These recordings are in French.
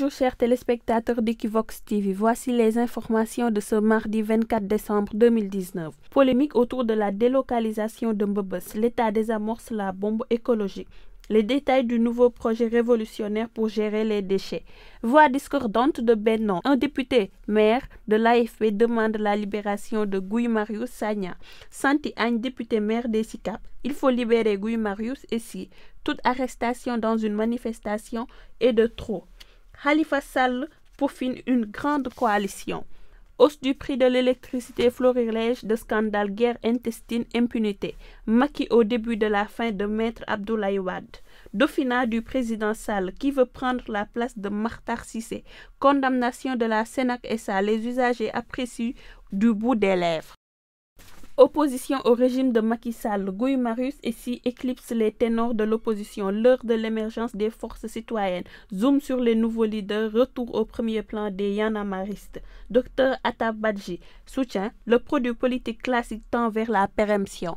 Bonjour chers téléspectateurs d'Equivox TV, voici les informations de ce mardi 24 décembre 2019. Polémique autour de la délocalisation de Mbobos, l'État désamorce la bombe écologique. Les détails du nouveau projet révolutionnaire pour gérer les déchets. Voix discordante de Benon, un député, maire de l'AFP, demande la libération de Guy Marius Sagna. Santi Agne, député maire des SICAP. Il faut libérer Guy Marius et si toute arrestation dans une manifestation est de trop. Halifa Sall peaufine une grande coalition. Hausse du prix de l'électricité, florilège de scandale guerre intestine, impunité. Maquis au début de la fin de Maître Abdoulaye Wad. Dauphinat du président Sall qui veut prendre la place de Martar Sissé. Condamnation de la Sénac SA. Les usagers apprécient du bout des lèvres. Opposition au régime de Macky Sall, Guy Marius ici éclipse les ténors de l'opposition, l'heure de l'émergence des forces citoyennes, zoom sur les nouveaux leaders, retour au premier plan des Yanamaristes. Docteur Atabadji soutient le produit politique classique tend vers la péremption.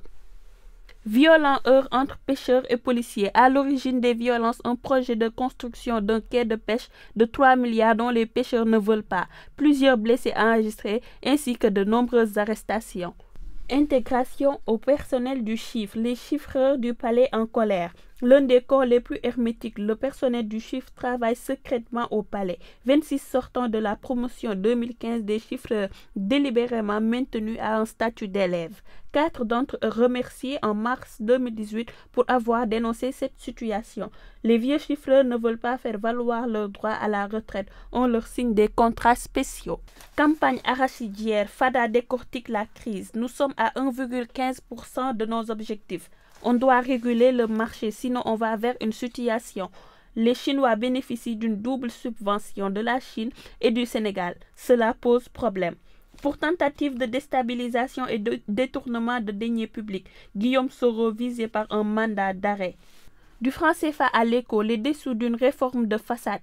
Violent heure entre pêcheurs et policiers. À l'origine des violences, un projet de construction d'un quai de pêche de 3 milliards dont les pêcheurs ne veulent pas. Plusieurs blessés enregistrés ainsi que de nombreuses arrestations. Intégration au personnel du chiffre, les chiffreurs du palais en colère. L'un des corps les plus hermétiques, le personnel du chiffre travaille secrètement au palais. 26 sortants de la promotion 2015 des chiffres délibérément maintenus à un statut d'élève. Quatre d'entre eux remerciés en mars 2018 pour avoir dénoncé cette situation. Les vieux chiffreurs ne veulent pas faire valoir leur droit à la retraite. On leur signe des contrats spéciaux. Campagne arachidière, FADA décortique la crise. Nous sommes à 1,15% de nos objectifs. On doit réguler le marché, sinon on va vers une situation. Les Chinois bénéficient d'une double subvention de la Chine et du Sénégal. Cela pose problème pour tentative de déstabilisation et de détournement de deniers publics. Guillaume Soro visé par un mandat d'arrêt. Du franc CFA à l'écho, les dessous d'une réforme de façade.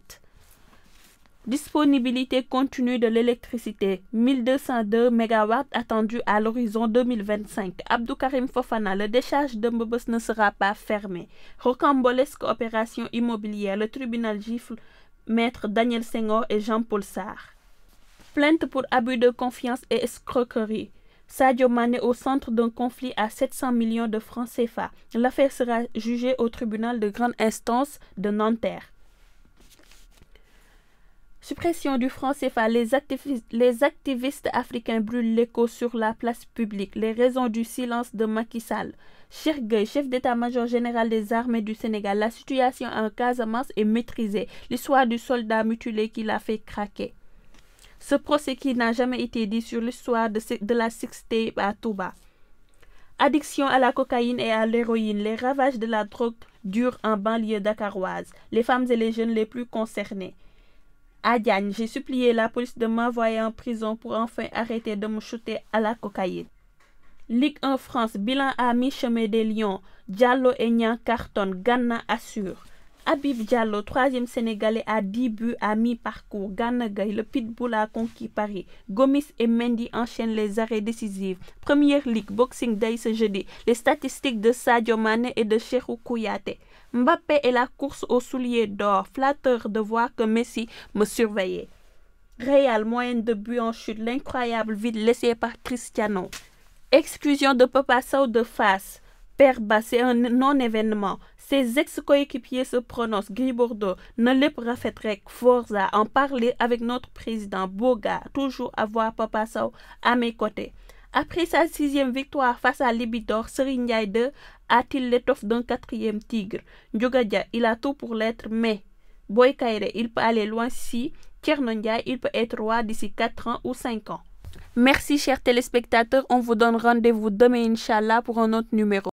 Disponibilité continue de l'électricité 1202 MW attendu à l'horizon 2025. Abdou Karim Fofana, le décharge de Mbobos ne sera pas fermé. Rocambolesque opération immobilière, le tribunal gifle maître Daniel Senghor et Jean-Paul Sarr. Plainte pour abus de confiance et escroquerie. Sadio Mané au centre d'un conflit à 700 millions de francs CFA. L'affaire sera jugée au tribunal de grande instance de Nanterre. Pression du franc CFA, les, activistes africains brûlent l'écho sur la place publique. Les raisons du silence de Macky Sall. Cheikh chef d'état-major général des armées du Sénégal, la situation en Casamance est maîtrisée. L'histoire du soldat mutilé qui l'a fait craquer. Ce procès qui n'a jamais été dit sur l'histoire de, de, la t à Touba. Addiction à la cocaïne et à l'héroïne, les ravages de la drogue durent en banlieue dakaroise. Les femmes et les jeunes les plus concernés. Adiane, j'ai supplié la police de m'envoyer en prison pour enfin arrêter de me shooter à la cocaïne. Ligue en France, bilan à mi-chemin des Lions. Diallo et Nian cartonne, Ghana assure. Abib Diallo, troisième Sénégalais à 10 buts à mi-parcours. Ganagay, le Pitbull a conquis Paris. Gomis et Mendy enchaînent les arrêts décisifs. Première Ligue, Boxing Day ce jeudi. Les statistiques de Sadio Mane et de Cherou Kouyate. Mbappé et la course au souliers d'or. Flatteur de voir que Messi me surveillait. Real, moyenne de but en chute. L'incroyable vide laissé par Cristiano. Exclusion de Papa Sao de face. Perba, c'est un non-événement. Ses ex-coéquipiers se prononcent. Gris Bordeaux, ne les fait Forza, en parler avec notre président Boga, toujours avoir Papa Sao à mes côtés. Après sa sixième victoire face à Libidor, Serignay 2 a-t-il l'étoffe d'un quatrième tigre Ndiogadia, il a tout pour l'être, mais Boy il peut aller loin si Tchernondia, il peut être roi d'ici 4 ans ou 5 ans. Merci chers téléspectateurs, on vous donne rendez-vous demain Inch'Allah pour un autre numéro.